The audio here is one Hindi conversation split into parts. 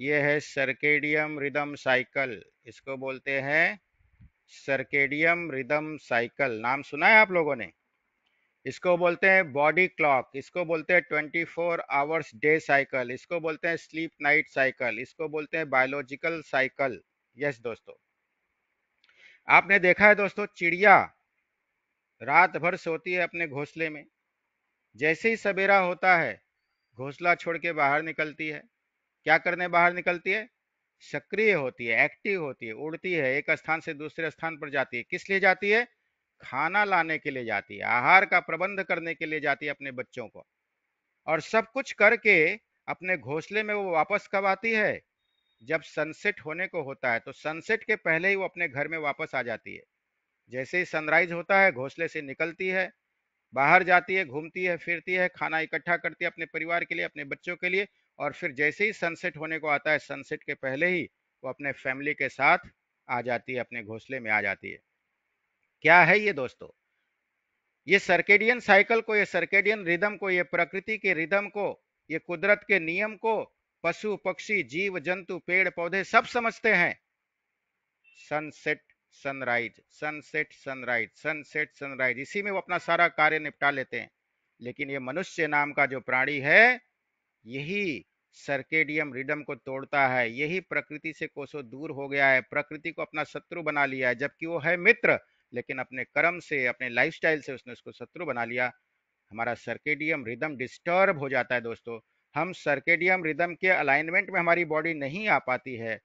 ये है सर्केडियम रिदम साइकिल इसको बोलते हैं सर्केडियम रिदम साइकिल नाम सुना है आप लोगों ने इसको बोलते हैं बॉडी क्लॉक इसको बोलते हैं 24 फोर आवर्स डे साइकिल इसको बोलते हैं स्लीप नाइट साइकिल इसको बोलते हैं बायोलॉजिकल साइकिल यस दोस्तों आपने देखा है दोस्तों चिड़िया रात भर सोती है अपने घोंसले में जैसे ही सवेरा होता है घोंसला छोड़ के बाहर निकलती है क्या करने बाहर निकलती है सक्रिय होती है एक्टिव होती है उड़ती है एक स्थान से दूसरे स्थान पर जाती है किस लिए जाती है खाना लाने के लिए जाती है आहार का प्रबंध करने के लिए जाती है अपने बच्चों को और सब कुछ करके अपने घोंसले में वो वापस कब आती है जब सनसेट होने को होता है तो सनसेट के पहले ही वो अपने घर में वापस आ जाती है जैसे ही सनराइज होता है घोंसले से निकलती है बाहर जाती है घूमती है फिरती है खाना इकट्ठा करती है अपने परिवार के लिए अपने बच्चों के लिए और फिर जैसे ही सनसेट होने को आता है सनसेट के पहले ही वो अपने फैमिली के साथ आ जाती है अपने घोंसले में आ जाती है क्या है ये दोस्तों ये सर्केडियन साइकिल को ये सर्केडियन रिदम को ये प्रकृति के रिदम को ये कुदरत के नियम को पशु पक्षी जीव जंतु पेड़ पौधे सब समझते हैं sunset sunrise sunset sunrise sunset sunrise इसी में वो अपना सारा कार्य निपटा लेते हैं लेकिन ये मनुष्य नाम का जो प्राणी है यही सर्केडियम रिडम को तोड़ता है यही प्रकृति से कोसों दूर हो गया है प्रकृति को अपना शत्रु बना लिया है जबकि वो है मित्र लेकिन अपने कर्म से अपने लाइफस्टाइल से उसने उसको शत्रु बना लिया हमारा सर्केडियम रिदम डिस्टर्ब हो जाता है दोस्तों हम सर्केडियम रिदम के अलाइनमेंट में हमारी बॉडी नहीं आ पाती है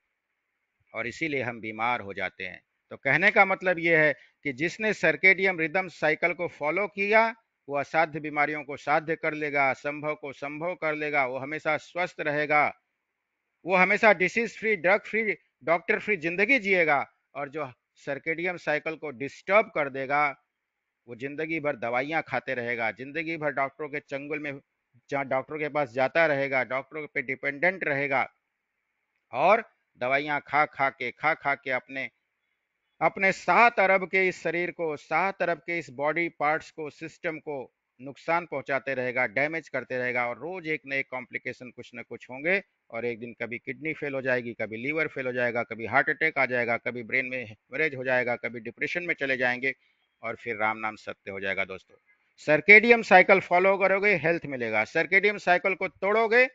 और इसीलिए हम बीमार हो जाते हैं तो कहने का मतलब यह है कि जिसने सर्केडियम रिदम साइकिल को फॉलो किया वो असाध्य बीमारियों को साध्य कर लेगा असंभव को संभव कर लेगा वो हमेशा स्वस्थ रहेगा वो हमेशा disease free drug free doctor free जिंदगी जिएगा और जो सर्केडियम साइकिल को डिस्टर्ब कर देगा वो जिंदगी भर दवाइयाँ खाते रहेगा जिंदगी भर डॉक्टरों के चंगुल में डॉक्टरों के पास जाता रहेगा डॉक्टरों पे डिपेंडेंट रहेगा और दवाइयाँ खा खा के खा खा के अपने अपने सात अरब के इस शरीर को सात अरब के इस बॉडी पार्ट्स को सिस्टम को नुकसान पहुंचाते रहेगा डैमेज करते रहेगा और रोज एक न एक कॉम्प्लिकेशन कुछ न कुछ होंगे और एक दिन कभी किडनी फेल हो जाएगी कभी लीवर फेल हो जाएगा कभी हार्ट अटैक आ जाएगा कभी ब्रेन में हेमरेज हो जाएगा कभी डिप्रेशन में चले जाएंगे और फिर राम नाम सत्य हो जाएगा दोस्तों सर्केडियम साइकिल फॉलो करोगे हेल्थ मिलेगा सर्केडियम साइकिल को तोड़ोगे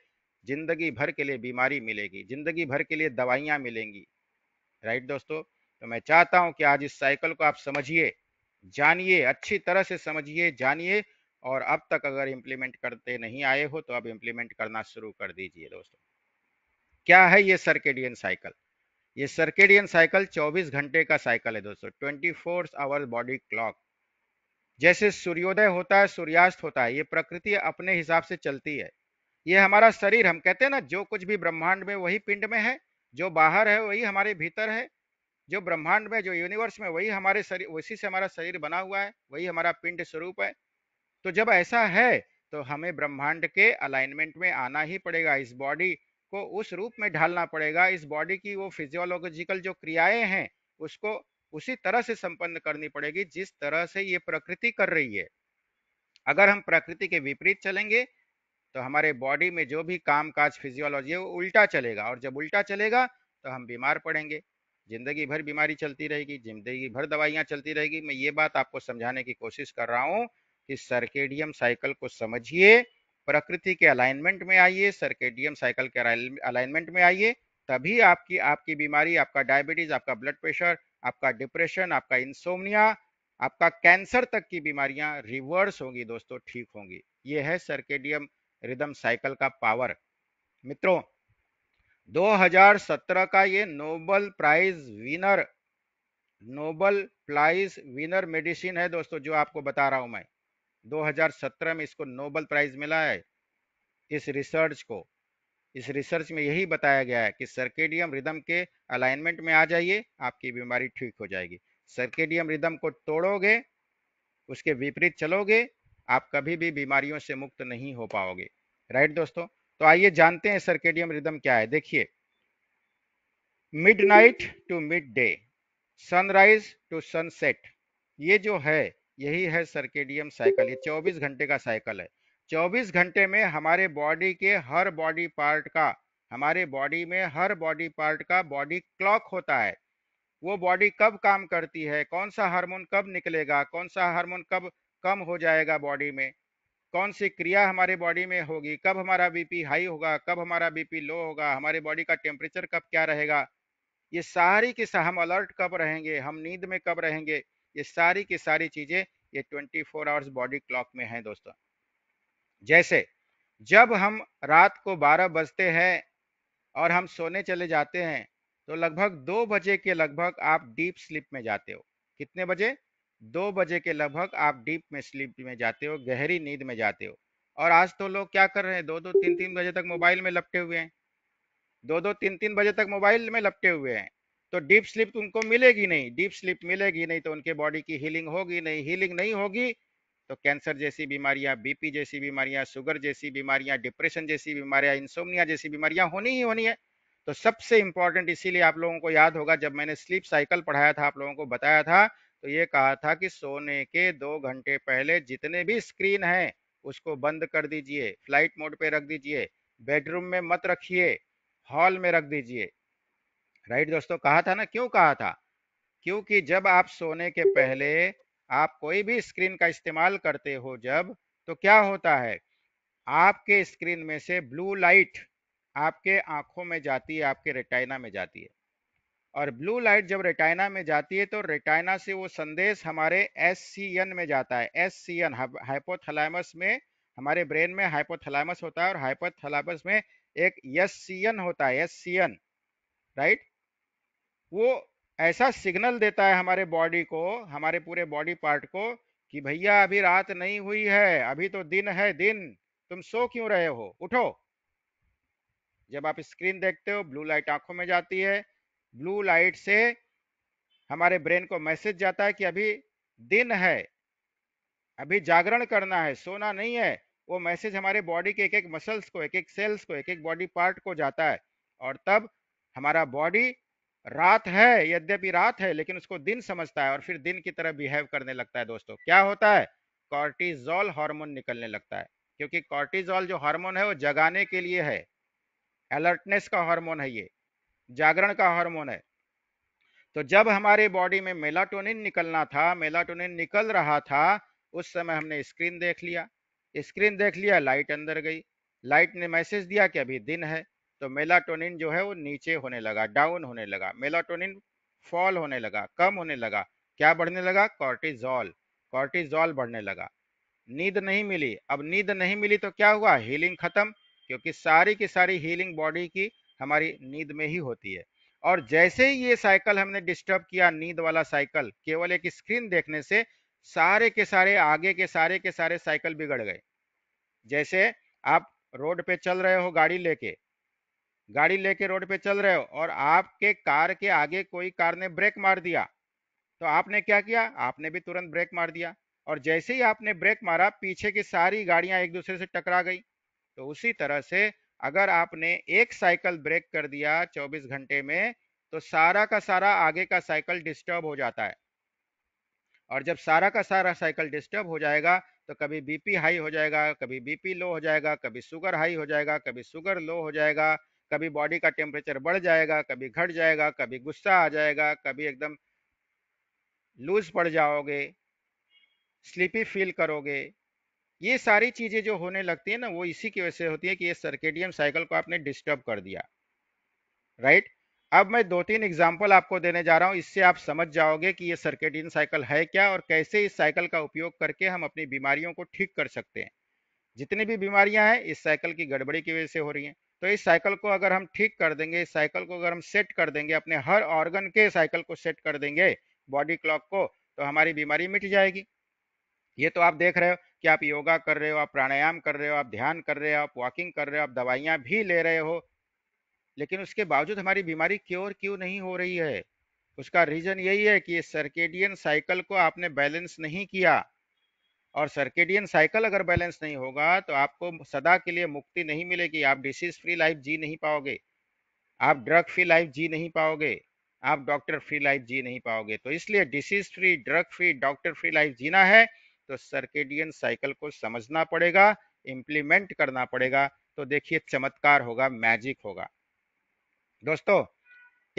जिंदगी भर के लिए बीमारी मिलेगी जिंदगी भर के लिए दवाइयाँ मिलेंगी राइट दोस्तों तो मैं चाहता हूं कि आज इस साइकिल को आप समझिए जानिए अच्छी तरह से समझिए जानिए और अब तक अगर इम्प्लीमेंट करते नहीं आए हो तो अब इम्प्लीमेंट करना शुरू कर दीजिए दोस्तों क्या है ये सर्केडियन साइकिल ये सर्केडियन साइकिल 24 घंटे का साइकिल है दोस्तों 24 फोर आवर बॉडी क्लॉक जैसे सूर्योदय होता है सूर्यास्त होता है ये प्रकृति अपने हिसाब से चलती है ये हमारा शरीर हम कहते हैं ना जो कुछ भी ब्रह्मांड में वही पिंड में है जो बाहर है वही हमारे भीतर है जो ब्रह्मांड में जो यूनिवर्स में वही हमारे शरीर उसी से हमारा शरीर बना हुआ है वही हमारा पिंड स्वरूप है तो जब ऐसा है तो हमें ब्रह्मांड के अलाइनमेंट में आना ही पड़ेगा इस बॉडी को उस रूप में ढालना पड़ेगा इस बॉडी की वो फिजियोलॉजिकल जो क्रियाएं हैं उसको उसी तरह से संपन्न करनी पड़ेगी जिस तरह से ये प्रकृति कर रही है अगर हम प्रकृति के विपरीत चलेंगे तो हमारे बॉडी में जो भी काम काज फिजियोलॉजी है वो उल्टा चलेगा और जब उल्टा चलेगा तो हम बीमार पड़ेंगे जिंदगी भर बीमारी चलती रहेगी जिंदगी भर दवाइयाँ चलती रहेगी मैं ये बात आपको समझाने की कोशिश कर रहा हूँ कि सर्केडियम साइकिल को समझिए प्रकृति के अलाइनमेंट में आइए सर्केडियम साइकिल के अलाइनमेंट में आइए तभी आपकी आपकी बीमारी आपका डायबिटीज आपका ब्लड प्रेशर आपका डिप्रेशन आपका इंसोमनिया आपका कैंसर तक की बीमारियां रिवर्स होंगी दोस्तों ठीक होंगी ये है सर्केडियम रिदम साइकिल का पावर मित्रों 2017 का ये Nobel prize winner Nobel prize winner medicine है दोस्तों जो आपको बता रहा हूं मैं 2017 में इसको नोबल प्राइज मिला है इस रिसर्च को इस रिसर्च में यही बताया गया है कि सर्केडियम रिदम के अलाइनमेंट में आ जाइए आपकी बीमारी ठीक हो जाएगी सर्केडियम रिदम को तोड़ोगे उसके विपरीत चलोगे आप कभी भी बीमारियों से मुक्त नहीं हो पाओगे राइट दोस्तों तो आइए जानते हैं सर्केडियम रिदम क्या है देखिए midnight to midday sunrise to sunset ये जो है यही है सर्केडियम साइकिल ये 24 घंटे का साइकिल है 24 घंटे में हमारे बॉडी के हर बॉडी पार्ट का हमारे बॉडी में हर बॉडी पार्ट का बॉडी क्लॉक होता है वो बॉडी कब काम करती है कौन सा हार्मोन कब निकलेगा कौन सा हार्मोन कब कम हो जाएगा बॉडी में कौन सी क्रिया हमारे बॉडी में होगी कब हमारा बीपी हाई होगा कब हमारा बीपी लो होगा हमारे बॉडी का टेम्परेचर कब क्या रहेगा ये सारी की सा, हम अलर्ट कब रहेंगे हम नींद में कब रहेंगे ये सारी की सारी चीज़ें ये 24 फोर आवर्स बॉडी क्लॉक में है दोस्तों जैसे जब हम रात को 12 बजते हैं और हम सोने चले जाते हैं तो लगभग दो बजे के लगभग आप डीप स्लीप में जाते हो कितने बजे दो बजे के लगभग आप डीप में स्लीप में जाते हो गहरी नींद में जाते हो और आज तो लोग क्या कर रहे हैं दो दो तीन तीन बजे तक मोबाइल में लपटे हुए हैं दो दो तीन तीन बजे तक मोबाइल में लपटे हुए हैं तो डीप स्लीप उनको मिलेगी नहीं डीप स्लीप मिलेगी नहीं तो उनके बॉडी की हीलिंग होगी नहीं हीलिंग नहीं होगी तो कैंसर जैसी बीमारियां बीपी जैसी बीमारियां शुगर जैसी बीमारियां डिप्रेशन जैसी बीमारियां इंसोमनिया जैसी बीमारियां होनी ही होनी है तो सबसे इंपॉर्टेंट इसीलिए आप लोगों को याद होगा जब मैंने स्लीप साइकिल पढ़ाया था आप लोगों को बताया था तो ये कहा था कि सोने के दो घंटे पहले जितने भी स्क्रीन हैं उसको बंद कर दीजिए फ्लाइट मोड पे रख दीजिए बेडरूम में मत रखिए हॉल में रख दीजिए राइट दोस्तों कहा था ना क्यों कहा था क्योंकि जब आप सोने के पहले आप कोई भी स्क्रीन का इस्तेमाल करते हो जब तो क्या होता है आपके स्क्रीन में से ब्लू लाइट आपके आंखों में जाती है आपके रेटाइना में जाती है और ब्लू लाइट जब रेटाइना में जाती है तो रेटाइना से वो संदेश हमारे एस में जाता है एस सी एन हाइपोथलाइमस में हमारे ब्रेन में हाइपोथलाइमस होता है और हाइपोथलाइमस में एक एस सी एन होता है एस सी एन राइट वो ऐसा सिग्नल देता है हमारे बॉडी को हमारे पूरे बॉडी पार्ट को कि भैया अभी रात नहीं हुई है अभी तो दिन है दिन तुम सो क्यों रहे हो उठो जब आप स्क्रीन देखते हो ब्लू लाइट आंखों में जाती है ब्लू लाइट से हमारे ब्रेन को मैसेज जाता है कि अभी दिन है अभी जागरण करना है सोना नहीं है वो मैसेज हमारे बॉडी के एक एक मसल्स को एक एक सेल्स को एक एक बॉडी पार्ट को जाता है और तब हमारा बॉडी रात है यद्यपि रात है लेकिन उसको दिन समझता है और फिर दिन की तरह बिहेव करने लगता है दोस्तों क्या होता है कॉर्टिजॉल हार्मोन निकलने लगता है क्योंकि कॉर्टिजॉल जो हार्मोन है वो जगाने के लिए है अलर्टनेस का हार्मोन है ये जागरण का हार्मोन है तो जब हमारे बॉडी में मेलाटोनिन निकलना था मेलाटोनिन निकल रहा था उस समय हमने स्क्रीन देख लिया स्क्रीन देख लिया लाइट अंदर गई लाइट ने मैसेज दिया कि अभी दिन है तो मेलाटोनिन जो है वो नीचे होने लगा डाउन होने लगा मेलाटोनिन फॉल होने लगा कम होने लगा क्या बढ़ने लगा कॉर्टिजॉल कॉर्टिजॉल बढ़ने लगा नींद नहीं मिली अब नींद नहीं मिली तो क्या हुआ हीलिंग खत्म क्योंकि सारी की सारी हीलिंग बॉडी की हमारी नींद में ही होती है और जैसे ही ये साइकिल हमने डिस्टर्ब किया नींद वाला साइकिल केवल एक स्क्रीन देखने से सारे के सारे आगे के सारे के सारे साइकिल बिगड़ गए जैसे आप रोड पे चल रहे हो गाड़ी लेके गाड़ी लेके रोड पे चल रहे हो और आपके कार के आगे कोई कार ने ब्रेक मार दिया तो आपने क्या किया आपने भी तुरंत ब्रेक मार दिया और जैसे ही आपने ब्रेक मारा पीछे की सारी गाड़ियां एक दूसरे से टकरा गई तो उसी तरह से अगर आपने एक साइकिल ब्रेक कर दिया 24 घंटे में तो सारा का सारा आगे का साइकिल डिस्टर्ब हो जाता है और जब सारा का सारा साइकिल डिस्टर्ब हो जाएगा तो कभी बीपी हाई हो जाएगा कभी बीपी लो हो जाएगा कभी शुगर हाई हो जाएगा कभी शुगर लो हो जाएगा कभी बॉडी का टेम्परेचर बढ़ जाएगा कभी घट जाएगा कभी गुस्सा आ जाएगा कभी एकदम लूज पड़ जाओगे स्लीपी फील करोगे ये सारी चीज़ें जो होने लगती है ना वो इसी की वजह से होती है कि ये सर्केडियम साइकिल को आपने डिस्टर्ब कर दिया राइट अब मैं दो तीन एग्जाम्पल आपको देने जा रहा हूँ इससे आप समझ जाओगे कि ये सर्केडियन साइकिल है क्या और कैसे इस साइकिल का उपयोग करके हम अपनी बीमारियों को ठीक कर सकते हैं जितनी भी बीमारियां हैं इस साइकिल की गड़बड़ी की वजह से हो रही हैं तो इस साइकिल को अगर हम ठीक कर देंगे इस साइकिल को अगर हम सेट कर देंगे अपने हर ऑर्गन के साइकिल को सेट कर देंगे बॉडी क्लॉक को तो हमारी बीमारी मिट जाएगी ये तो आप देख रहे हो कि आप योगा कर रहे हो आप प्राणायाम कर रहे हो आप ध्यान कर रहे हो आप वॉकिंग कर रहे हो आप दवाइयाँ भी ले रहे हो लेकिन उसके बावजूद हमारी बीमारी क्योर क्यों नहीं हो रही है उसका रीज़न यही है कि ये सर्केडियन साइकिल को आपने बैलेंस नहीं किया और सर्केडियन साइकिल अगर बैलेंस नहीं होगा तो आपको सदा के लिए मुक्ति नहीं मिलेगी आप डिसीज फ्री लाइफ जी नहीं पाओगे आप ड्रग फ्री लाइफ जी नहीं पाओगे आप डॉक्टर फ्री लाइफ जी नहीं पाओगे तो इसलिए disease free drug free doctor free life जीना है तो सर्केडियन साइकिल को समझना पड़ेगा इम्प्लीमेंट करना पड़ेगा तो देखिए चमत्कार होगा मैजिक होगा दोस्तों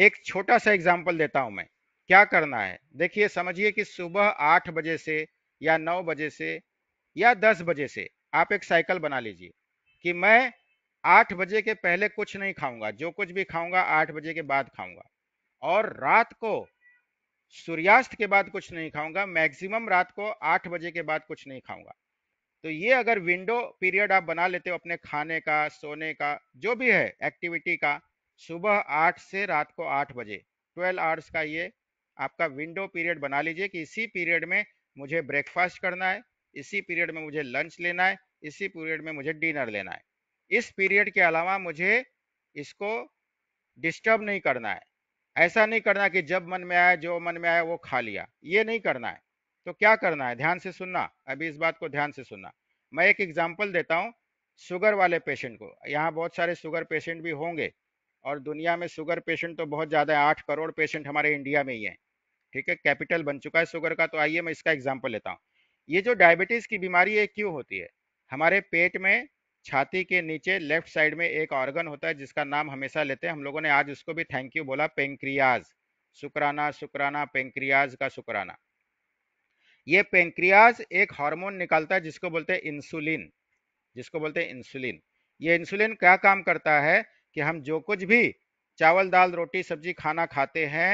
एक छोटा सा एग्जाम्पल देता हूं मैं क्या करना है देखिए समझिए कि सुबह आठ बजे से या नौ बजे से या दस बजे से आप एक साइकिल बना लीजिए कि मैं आठ बजे के पहले कुछ नहीं खाऊंगा जो कुछ भी खाऊंगा आठ बजे के बाद खाऊंगा और रात को सूर्यास्त के बाद कुछ नहीं खाऊंगा मैक्सिमम रात को आठ बजे के बाद कुछ नहीं खाऊंगा तो ये अगर विंडो पीरियड आप बना लेते हो अपने खाने का सोने का जो भी है एक्टिविटी का सुबह आठ से रात को आठ बजे ट्वेल्व आवर्स का ये आपका विंडो पीरियड बना लीजिए कि इसी पीरियड में मुझे ब्रेकफास्ट करना है इसी पीरियड में मुझे लंच लेना है इसी पीरियड में मुझे डिनर लेना है इस पीरियड के अलावा मुझे इसको डिस्टर्ब नहीं करना है ऐसा नहीं करना कि जब मन में आया जो मन में आया वो खा लिया ये नहीं करना है तो क्या करना है ध्यान से सुनना अभी इस बात को ध्यान से सुनना मैं एक एग्जाम्पल देता हूँ शुगर वाले पेशेंट को यहाँ बहुत सारे शुगर पेशेंट भी होंगे और दुनिया में शुगर पेशेंट तो बहुत ज़्यादा है आठ करोड़ पेशेंट हमारे इंडिया में ही हैं ठीक है कैपिटल बन चुका है शुगर का तो आइए मैं इसका एग्जाम्पल लेता हूँ ये जो डायबिटीज़ की बीमारी है क्यों होती है हमारे पेट में छाती के नीचे लेफ्ट साइड में एक ऑर्गन होता है जिसका नाम हमेशा लेते हैं हम लोगों ने आज उसको भी थैंक यू बोला पेंक्रियाज शुक्राना शुक्राना पेंक्रियाज का शुक्राना ये पेंक्रियाज एक हार्मोन निकालता है जिसको बोलते हैं इंसुलिन जिसको बोलते हैं इंसुलिन ये इंसुलिन क्या काम करता है कि हम जो कुछ भी चावल दाल रोटी सब्जी खाना खाते हैं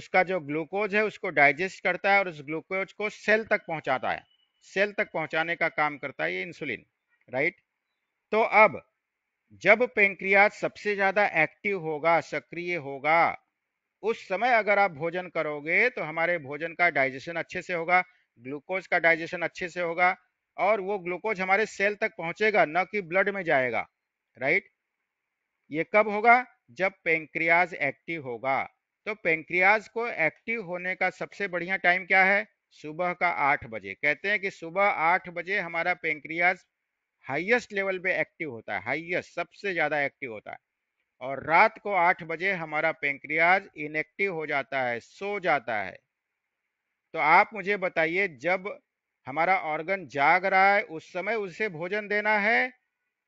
उसका जो ग्लूकोज है उसको डाइजेस्ट करता है और उस ग्लूकोज को सेल तक पहुंचाता है सेल तक पहुंचाने का काम करता है ये इंसुलिन राइट तो अब जब पेंक्रियाज सबसे ज्यादा एक्टिव होगा सक्रिय होगा उस समय अगर आप भोजन करोगे तो हमारे भोजन का डाइजेशन अच्छे से होगा ग्लूकोज का डाइजेशन अच्छे से होगा और वो ग्लूकोज हमारे सेल तक पहुंचेगा न कि ब्लड में जाएगा राइट ये कब होगा जब पेंक्रियाज एक्टिव होगा तो पेंक्रियाज को एक्टिव होने का सबसे बढ़िया टाइम क्या है सुबह का आठ बजे कहते हैं कि सुबह आठ बजे हमारा पेंक्रियाज हाईएस्ट लेवल पे एक्टिव होता है हाईएस्ट सबसे ज़्यादा एक्टिव होता है और रात को आठ बजे हमारा पेंक्रियाज इनएक्टिव हो जाता है सो जाता है तो आप मुझे बताइए जब हमारा ऑर्गन जाग रहा है उस समय उसे भोजन देना है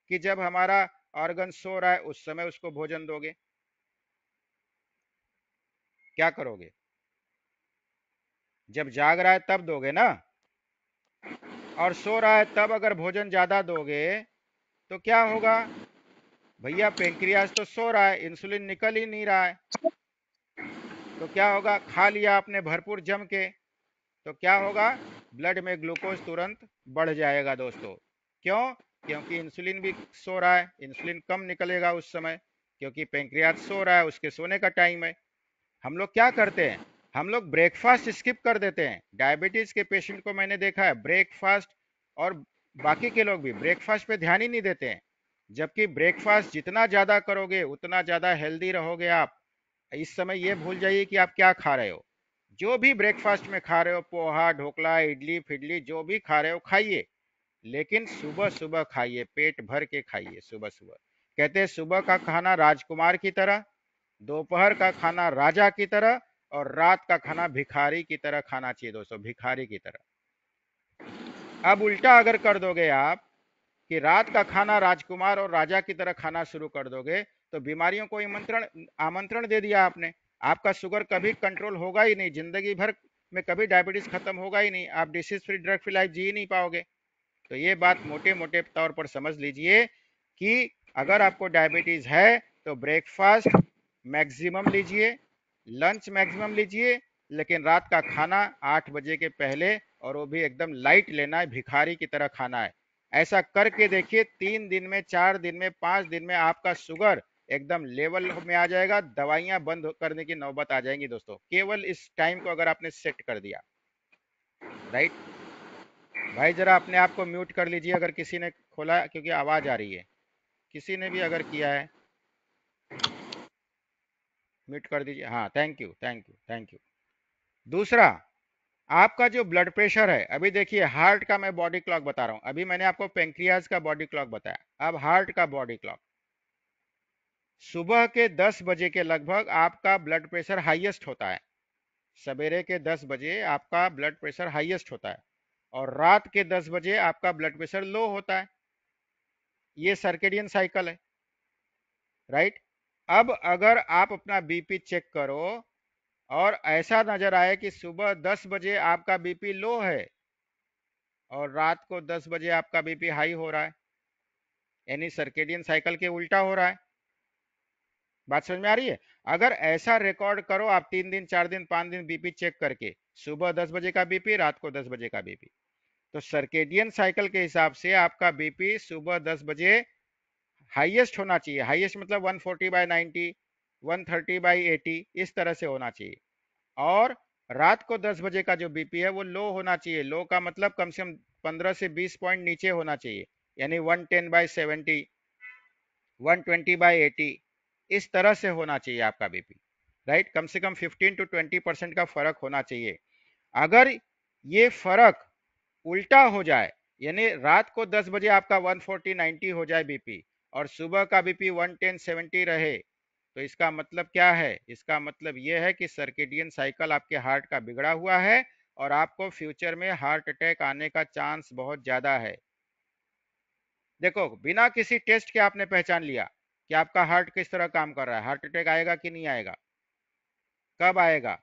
कि जब हमारा ऑर्गन सो रहा है उस समय उसको भोजन दोगे क्या करोगे जब जाग रहा है तब दोगे ना और सो रहा है तब अगर भोजन ज़्यादा दोगे तो क्या होगा भैया पेंक्रियाज तो सो रहा है इंसुलिन निकल ही नहीं रहा है तो क्या होगा खा लिया आपने भरपूर जम के तो क्या होगा ब्लड में ग्लूकोज तुरंत बढ़ जाएगा दोस्तों क्यों क्योंकि इंसुलिन भी सो रहा है इंसुलिन कम निकलेगा उस समय क्योंकि पेंक्रियाज सो रहा है उसके सोने का टाइम है हम लोग क्या करते हैं हम लोग ब्रेकफास्ट स्किप कर देते हैं डायबिटीज़ के पेशेंट को मैंने देखा है ब्रेकफास्ट और बाकी के लोग भी ब्रेकफास्ट पे ध्यान ही नहीं देते हैं जबकि ब्रेकफास्ट जितना ज़्यादा करोगे उतना ज़्यादा हेल्दी रहोगे आप इस समय ये भूल जाइए कि आप क्या खा रहे हो जो भी ब्रेकफास्ट में खा रहे हो पोहा ढोकला इडली फिडली जो भी खा रहे हो खाइए लेकिन सुबह सुबह खाइए पेट भर के खाइए सुबह सुबह कहते हैं सुबह का खाना राजकुमार की तरह दोपहर का खाना राजा की तरह और रात का खाना भिखारी की तरह खाना चाहिए दोस्तों भिखारी की तरह अब उल्टा अगर कर दोगे आप कि रात का खाना राजकुमार और राजा की तरह खाना शुरू कर दोगे तो बीमारियों को आमंत्रण आमंत्रण दे दिया आपने आपका शुगर कभी कंट्रोल होगा ही नहीं जिंदगी भर में कभी डायबिटीज खत्म होगा ही नहीं आप disease free drug free life जी ही नहीं पाओगे तो ये बात मोटे मोटे तौर पर समझ लीजिए कि अगर आपको डायबिटीज है तो ब्रेकफास्ट मैक्सिमम लीजिए लंच मैक्सिमम लीजिए लेकिन रात का खाना आठ बजे के पहले और वो भी एकदम लाइट लेना है भिखारी की तरह खाना है ऐसा करके देखिए तीन दिन में चार दिन में पांच दिन में आपका शुगर एकदम लेवल में आ जाएगा दवाइयां बंद करने की नौबत आ जाएंगी दोस्तों केवल इस टाइम को अगर आपने सेट कर दिया राइट भाई जरा अपने आप को म्यूट कर लीजिए अगर किसी ने खोला क्योंकि आवाज आ रही है किसी ने भी अगर किया है म्यूट कर दीजिए हाँ thank you thank you thank you दूसरा आपका जो ब्लड प्रेशर है अभी देखिए हार्ट का मैं बॉडी क्लॉक बता रहा हूँ अभी मैंने आपको पेंक्रियाज का बॉडी क्लॉक बताया अब हार्ट का बॉडी क्लॉक सुबह के 10 बजे के लगभग आपका ब्लड प्रेशर हाईएस्ट होता है सवेरे के 10 बजे आपका ब्लड प्रेशर हाईएस्ट होता है और रात के 10 बजे आपका ब्लड प्रेशर लो होता है ये सर्केडियन साइकिल है राइट अब अगर आप अपना बीपी चेक करो और ऐसा नज़र आए कि सुबह 10 बजे आपका बीपी लो है और रात को 10 बजे आपका बीपी हाई हो रहा है यानी सर्केडियन साइकिल के उल्टा हो रहा है बात समझ में आ रही है अगर ऐसा रिकॉर्ड करो आप तीन दिन चार दिन पांच दिन बीपी चेक करके सुबह 10 बजे का बीपी रात को 10 बजे का बीपी तो सर्केडियन साइकिल के हिसाब से आपका बीपी सुबह दस बजे हाईएस्ट होना चाहिए हाईएस्ट मतलब 140 forty by ninety one thirty by eighty इस तरह से होना चाहिए और रात को 10 बजे का जो बीपी है वो लो होना चाहिए लो का मतलब कम से कम 15 से 20 पॉइंट नीचे होना चाहिए यानी 110 ten by seventy one twenty इस तरह से होना चाहिए आपका बीपी राइट कम से कम 15 टू 20 परसेंट का फर्क होना चाहिए अगर ये फर्क उल्टा हो जाए यानी रात को 10 बजे आपका 140 90 हो जाए बीपी और सुबह का बीपी 110 70 रहे तो इसका मतलब क्या है इसका मतलब यह है कि सर्किडियन साइकिल आपके हार्ट का बिगड़ा हुआ है और आपको फ्यूचर में हार्ट अटैक आने का चांस बहुत ज़्यादा है देखो बिना किसी टेस्ट के आपने पहचान लिया कि आपका हार्ट किस तरह काम कर रहा है हार्ट अटैक आएगा कि नहीं आएगा कब आएगा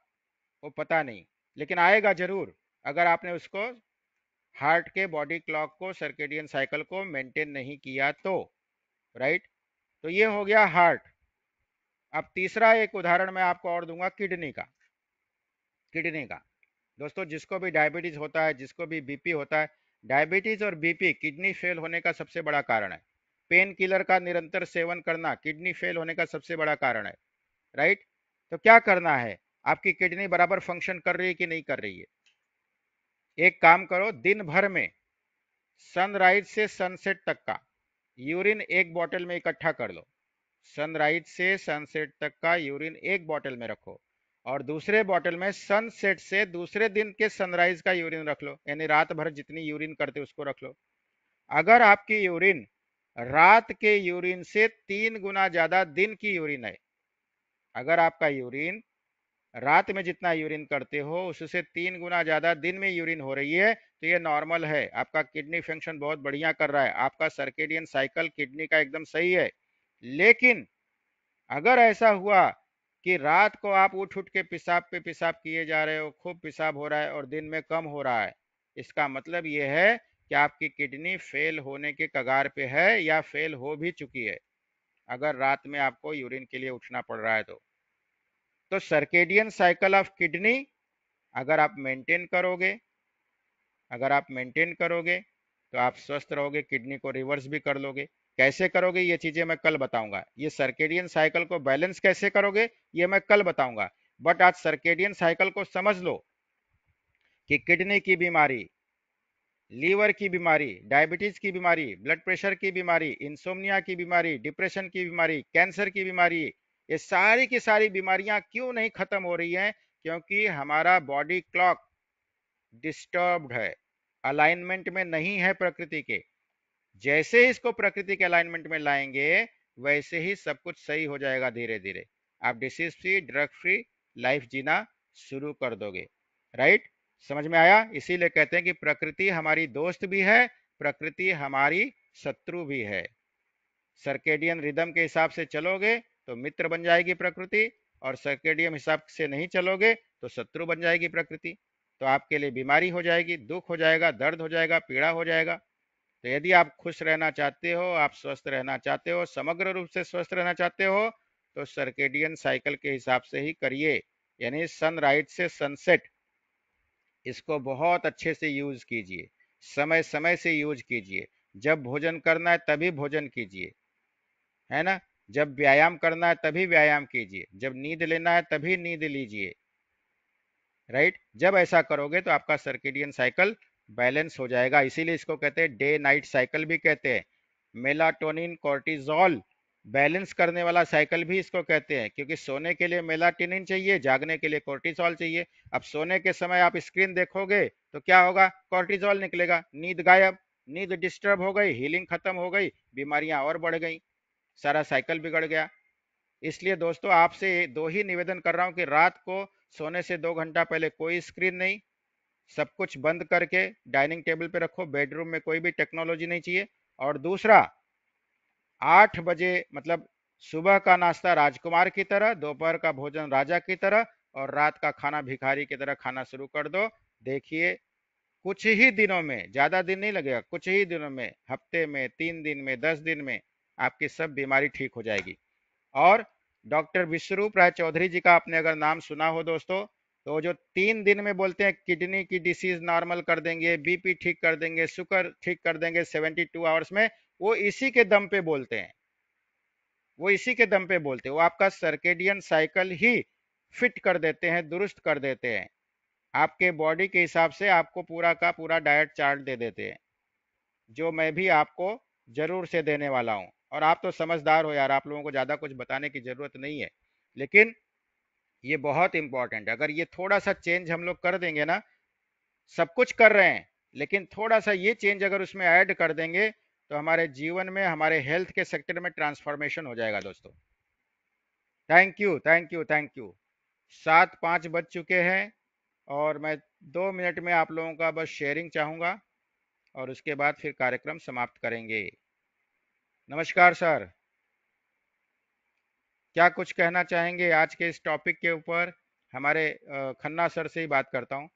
वो पता नहीं लेकिन आएगा जरूर अगर आपने उसको हार्ट के बॉडी क्लॉक को सर्किडियन साइकिल को मेंटेन नहीं किया तो राइट तो ये हो गया हार्ट अब तीसरा एक उदाहरण मैं आपको और दूंगा किडनी का किडनी का दोस्तों जिसको भी डायबिटीज होता है जिसको भी बीपी होता है डायबिटीज और बीपी किडनी फेल होने का सबसे बड़ा कारण है पेन किलर का निरंतर सेवन करना किडनी फेल होने का सबसे बड़ा कारण है राइट तो क्या करना है आपकी किडनी बराबर फंक्शन कर रही है कि नहीं कर रही है एक काम करो दिन भर में सनराइज से सनसेट तक का यूरिन एक बॉटल में इकट्ठा कर लो सनराइज से सनसेट तक का यूरिन एक बॉटल में रखो और दूसरे बॉटल में सनसेट से दूसरे दिन के सनराइज का यूरिन रख लो यानी रात भर जितनी यूरिन करते उसको रख लो अगर आपकी यूरिन रात के यूरिन से तीन गुना ज्यादा दिन की यूरिन है अगर आपका यूरिन रात में जितना यूरिन करते हो उससे तीन गुना ज़्यादा दिन में यूरिन हो रही है तो ये नॉर्मल है आपका किडनी फंक्शन बहुत बढ़िया कर रहा है आपका सर्केडियन साइकिल किडनी का एकदम सही है लेकिन अगर ऐसा हुआ कि रात को आप उठ उठ के पेशाब पे पेशाब किए जा रहे हो खूब पेशाब हो रहा है और दिन में कम हो रहा है इसका मतलब ये है कि आपकी किडनी फेल होने के कगार पे है या फेल हो भी चुकी है अगर रात में आपको यूरिन के लिए उठना पड़ रहा है तो तो सर्केडियन साइकिल ऑफ किडनी अगर आप मेंटेन करोगे अगर आप मेंटेन करोगे तो आप स्वस्थ रहोगे किडनी को रिवर्स भी कर लोगे कैसे करोगे ये चीजें मैं कल बताऊंगा ये सर्केडियन साइकिल को बैलेंस कैसे करोगे ये मैं कल बताऊंगा बट आज सर्केडियन साइकिल को समझ लो कि किडनी की बीमारी लीवर की बीमारी डायबिटीज की बीमारी ब्लड प्रेशर की बीमारी इंसोमनिया की बीमारी डिप्रेशन की बीमारी कैंसर की बीमारी ये सारी की सारी बीमारियां क्यों नहीं खत्म हो रही हैं क्योंकि हमारा बॉडी क्लॉक डिस्टर्ब्ड है अलाइनमेंट में नहीं है प्रकृति के जैसे ही इसको प्रकृति के अलाइनमेंट में लाएंगे वैसे ही सब कुछ सही हो जाएगा धीरे धीरे आप disease free drug free life जीना शुरू कर दोगे राइट समझ में आया इसीलिए कहते हैं कि प्रकृति हमारी दोस्त भी है प्रकृति हमारी शत्रु भी है सर्केडियन रिदम के हिसाब से चलोगे तो मित्र बन जाएगी प्रकृति और सर्केडियम हिसाब से नहीं चलोगे तो शत्रु बन जाएगी प्रकृति तो आपके लिए बीमारी हो जाएगी दुख हो जाएगा दर्द हो जाएगा पीड़ा हो जाएगा तो यदि आप खुश रहना चाहते हो आप स्वस्थ रहना चाहते हो समग्र रूप से स्वस्थ रहना चाहते हो तो सर्केडियन साइकिल के हिसाब से ही करिए यानी सनराइज से सनसेट इसको बहुत अच्छे से यूज कीजिए समय समय से यूज कीजिए जब भोजन करना है तभी भोजन कीजिए है ना जब व्यायाम करना है तभी व्यायाम कीजिए जब नींद लेना है तभी नींद लीजिए राइट जब ऐसा करोगे तो आपका सर्किडियन साइकिल बैलेंस हो जाएगा इसीलिए इसको कहते हैं डे नाइट साइकिल भी कहते हैं मेलाटोनिन कोर्टिजोल बैलेंस करने वाला साइकिल भी इसको कहते हैं क्योंकि सोने के लिए मेलाटोनिन चाहिए जागने के लिए कोर्टिजोल चाहिए अब सोने के समय आप स्क्रीन देखोगे तो क्या होगा कोर्टिजोल निकलेगा नींद गायब नींद डिस्टर्ब हो गई हीलिंग खत्म हो गई बीमारियां और बढ़ गई सारा साइकिल बिगड़ गया इसलिए दोस्तों आपसे दो ही निवेदन कर रहा हूँ कि रात को सोने से दो घंटा पहले कोई स्क्रीन नहीं सब कुछ बंद करके डाइनिंग टेबल पे रखो बेडरूम में कोई भी टेक्नोलॉजी नहीं चाहिए और दूसरा आठ बजे मतलब सुबह का नाश्ता राजकुमार की तरह दोपहर का भोजन राजा की तरह और रात का खाना भिखारी की तरह खाना शुरू कर दो देखिए कुछ ही दिनों में ज़्यादा दिन नहीं लगेगा कुछ ही दिनों में हफ्ते में तीन दिन में दस दिन में आपकी सब बीमारी ठीक हो जाएगी और डॉक्टर विश्वरूप राय चौधरी जी का आपने अगर नाम सुना हो दोस्तों तो जो तीन दिन में बोलते हैं किडनी की डिसीज नॉर्मल कर देंगे बीपी ठीक कर देंगे शुगर ठीक कर देंगे 72 आवर्स में वो इसी के दम पे बोलते हैं वो इसी के दम पे बोलते हैं वो आपका सर्केडियन साइकिल ही फिट कर देते हैं दुरुस्त कर देते हैं आपके बॉडी के हिसाब से आपको पूरा का पूरा डाइट चार्ट दे देते हैं जो मैं भी आपको जरूर से देने वाला हूँ और आप तो समझदार हो यार आप लोगों को ज़्यादा कुछ बताने की ज़रूरत नहीं है लेकिन ये बहुत इंपॉर्टेंट है अगर ये थोड़ा सा चेंज हम लोग कर देंगे ना सब कुछ कर रहे हैं लेकिन थोड़ा सा ये चेंज अगर उसमें ऐड कर देंगे तो हमारे जीवन में हमारे हेल्थ के सेक्टर में ट्रांसफॉर्मेशन हो जाएगा दोस्तों thank you thank you thank you सात पाँच बज चुके हैं और मैं दो मिनट में आप लोगों का बस शेयरिंग चाहूँगा और उसके बाद फिर कार्यक्रम समाप्त करेंगे नमस्कार सर क्या कुछ कहना चाहेंगे आज के इस टॉपिक के ऊपर हमारे खन्ना सर से ही बात करता हूं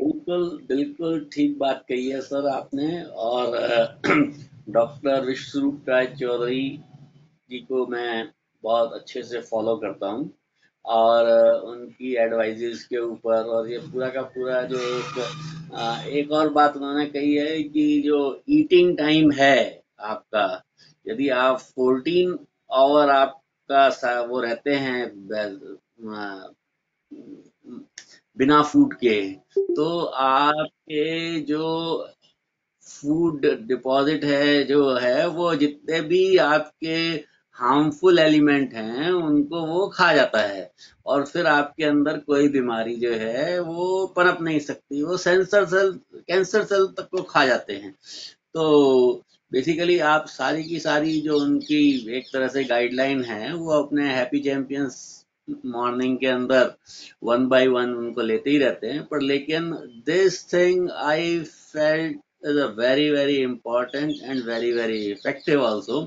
बिल्कुल बिल्कुल ठीक बात कही है सर आपने और डॉक्टर विश्वरूप राय चौधरी जी को मैं बहुत अच्छे से फॉलो करता हूं और उनकी एडवाइजेस के ऊपर और ये पूरा का पूरा जो एक एक और बात उन्होंने कही है कि जो ईटिंग टाइम है आपका यदि आप 14 और आपका वो रहते हैं बिना फूड के तो आपके जो फूड डिपॉजिट है जो है वो जितने भी आपके हार्मफुल एलिमेंट हैं उनको वो खा जाता है और फिर आपके अंदर कोई बीमारी जो है वो पनप नहीं सकती वो सेंसर सेल कैंसर सेल तक को खा जाते हैं तो बेसिकली आप सारी की सारी जो उनकी एक तरह से गाइडलाइन है वो अपने हैप्पी चैंपियंस मॉर्निंग के अंदर वन बाय वन उनको लेते ही रहते हैं पर लेकिन this thing I felt is a very very important and very very effective also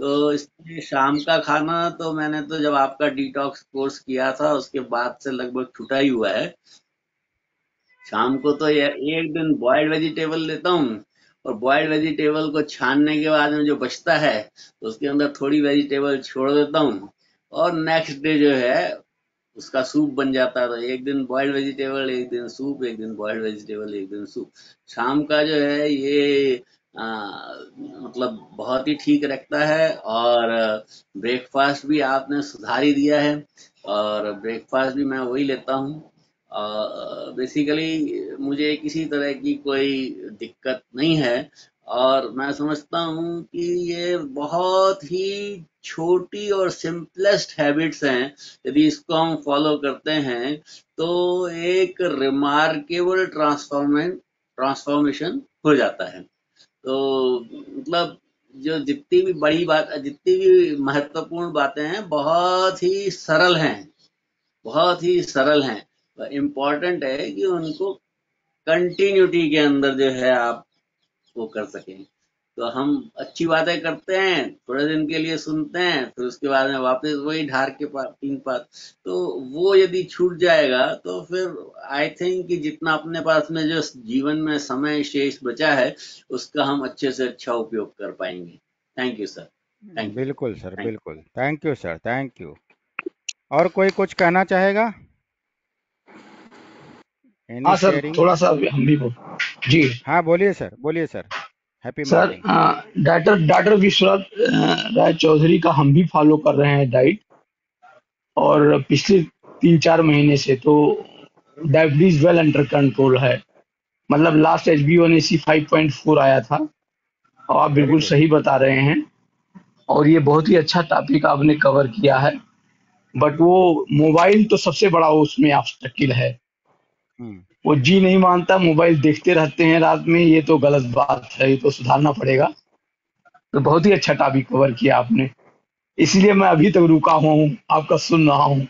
तो इसलिए शाम का खाना तो मैंने तो जब आपका डिटॉक्स कोर्स किया था उसके बाद से लगभग छुटा ही हुआ है शाम को तो एक दिन बॉयल्ड वेजिटेबल लेता हूँ और बॉयल्ड वेजिटेबल को छानने के बाद में जो बचता है उसके अंदर थोड़ी वेजिटेबल छोड़ देता हूँ और नेक्स्ट डे जो है उसका सूप बन जाता था एक दिन बॉइल्ड वेजिटेबल एक दिन सूप एक दिन बॉइल्ड वेजिटेबल एक दिन सूप शाम का जो है ये आ, मतलब बहुत ही ठीक रखता है और ब्रेकफास्ट भी आपने सुधार ही दिया है और ब्रेकफास्ट भी मैं वही लेता हूँ बेसिकली मुझे किसी तरह की कोई दिक्कत नहीं है और मैं समझता हूं कि ये बहुत ही छोटी और सिंपलेस्ट हैबिट्स हैं यदि इसको हम फॉलो करते हैं तो एक रिमार्केबल ट्रांसफॉर्मेशन ट्रांसफॉर्मेशन हो जाता है तो मतलब जो जितनी भी बड़ी बात जितनी भी महत्वपूर्ण बातें हैं बहुत ही सरल हैं बहुत ही सरल हैं इम्पॉर्टेंट है कि उनको कंटिन्यूटी के अंदर जो है आप वो कर सकें तो हम अच्छी बातें करते हैं थोड़े दिन के लिए सुनते हैं फिर उसके बाद में वापस वही ढार के पास तीन पास तो वो यदि छूट जाएगा तो फिर आई थिंक कि जितना अपने पास में जो जीवन में समय शेष बचा है उसका हम अच्छे से अच्छा उपयोग कर पाएंगे थैंक यू सर थैंक बिल्कुल सर बिल्कुल thank you sir thank you और कोई कुछ कहना चाहेगा हाँ सर थोड़ा सा हम भी जी हाँ बोलिए सर बोलिए sir happy sir doctor doctor Vishwanath Rai Chaudhary का हम भी फॉलो कर रहे हैं डाइट और पिछले तीन चार महीने से तो डायबिटीज वेल अंडर कंट्रोल है मतलब last H B one A C five point four आया था और आप बिल्कुल सही बता रहे हैं और ये बहुत ही अच्छा टॉपिक आपने कवर किया है बट वो मोबाइल तो सबसे बड़ा उसमें ऑब्स्टकिल है हम्म। वो जी नहीं मानता मोबाइल देखते रहते हैं रात में ये तो गलत बात है ये तो सुधारना पड़ेगा तो बहुत ही अच्छा टॉपिक कवर किया आपने इसलिए मैं अभी तक रुका हुआ हूँ आपका सुन रहा हूँ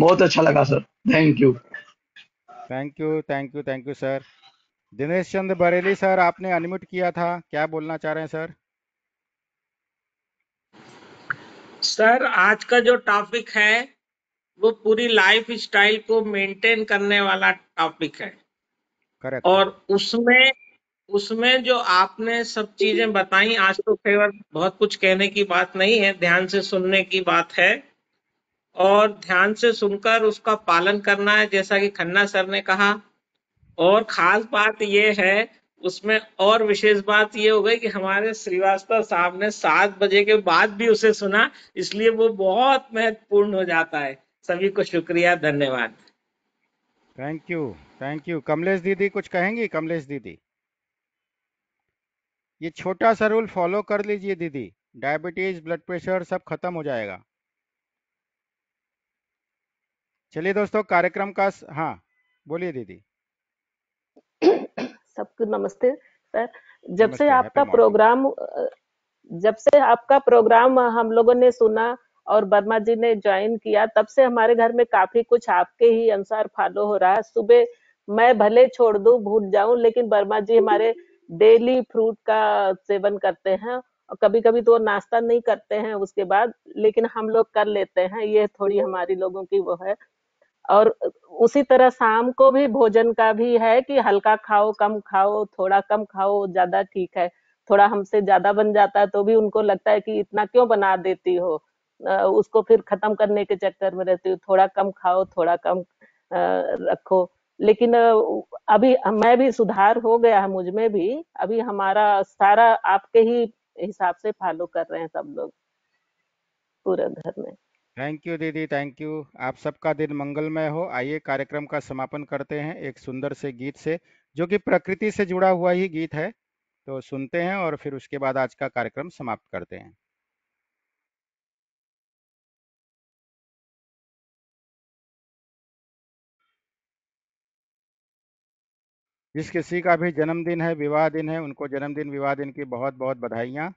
बहुत अच्छा लगा sir thank you thank you thank you thank you sir Dinesh Chandra Bareilly sir आपने अनम्यूट किया था क्या बोलना चाह रहे हैं सर सर आज का जो टॉपिक है वो पूरी लाइफ स्टाइल को मेंटेन करने वाला टॉपिक है Correct. और उसमें उसमें जो आपने सब चीजें बताई आज तो फेवर बहुत कुछ कहने की बात नहीं है ध्यान से सुनने की बात है और ध्यान से सुनकर उसका पालन करना है जैसा कि खन्ना सर ने कहा और खास बात यह है उसमें और विशेष बात ये हो गई कि हमारे श्रीवास्तव साहब ने सात बजे के बाद भी उसे सुना इसलिए वो बहुत महत्वपूर्ण हो जाता है सभी को शुक्रिया धन्यवाद thank you thank you Kamlesh दीदी कुछ कहेंगी कमलेश दीदी ये छोटा सा रूल फॉलो कर लीजिए दीदी डायबिटीज ब्लड प्रेशर सब खत्म हो जाएगा चलिए दोस्तों कार्यक्रम का हाँ बोलिए दीदी सबको नमस्ते सर जब नमस्ते, से आपका प्रोग्राम जब से आपका प्रोग्राम हम लोगों ने सुना और वर्मा जी ने ज्वाइन किया तब से हमारे घर में काफी कुछ आपके ही अनुसार फॉलो हो रहा है सुबह मैं भले छोड़ दू भूल जाऊं लेकिन वर्मा जी हमारे डेली फ्रूट का सेवन करते हैं और कभी कभी तो नाश्ता नहीं करते हैं उसके बाद लेकिन हम लोग कर लेते हैं ये थोड़ी हमारी लोगों की वो है और उसी तरह शाम को भी भोजन का भी है कि हल्का खाओ कम खाओ थोड़ा कम खाओ ज्यादा ठीक है थोड़ा हमसे ज्यादा बन जाता है तो भी उनको लगता है कि इतना क्यों बना देती हो उसको फिर खत्म करने के चक्कर में रहती हूँ थोड़ा कम खाओ थोड़ा कम रखो लेकिन अभी मैं भी सुधार हो गया है मुझ में भी अभी हमारा सारा आपके ही हिसाब से फॉलो कर रहे हैं सब लोग पूरे घर में थैंक यू दीदी थैंक यू आप सबका दिन मंगलमय हो आइए कार्यक्रम का समापन करते हैं एक सुंदर से गीत से जो कि प्रकृति से जुड़ा हुआ ही गीत है तो सुनते हैं और फिर उसके बाद आज का कार्यक्रम समाप्त करते हैं जिस किसी का भी जन्मदिन है विवाह दिन है उनको जन्मदिन विवाह दिन की बहुत बहुत बधाइयाँ